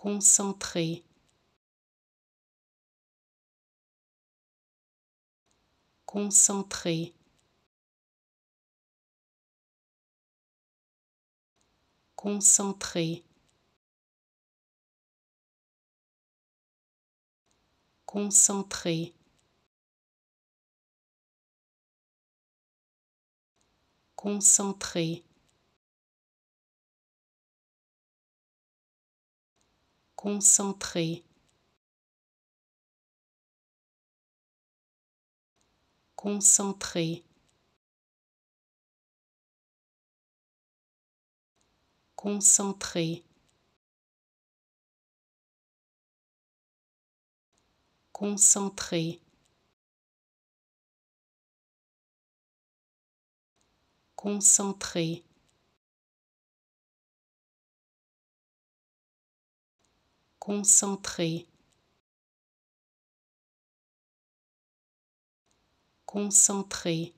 concentré, concentré, concentré, concentré. concentré. concentré, concentré, concentré, concentré. Concentré. concentré, concentré.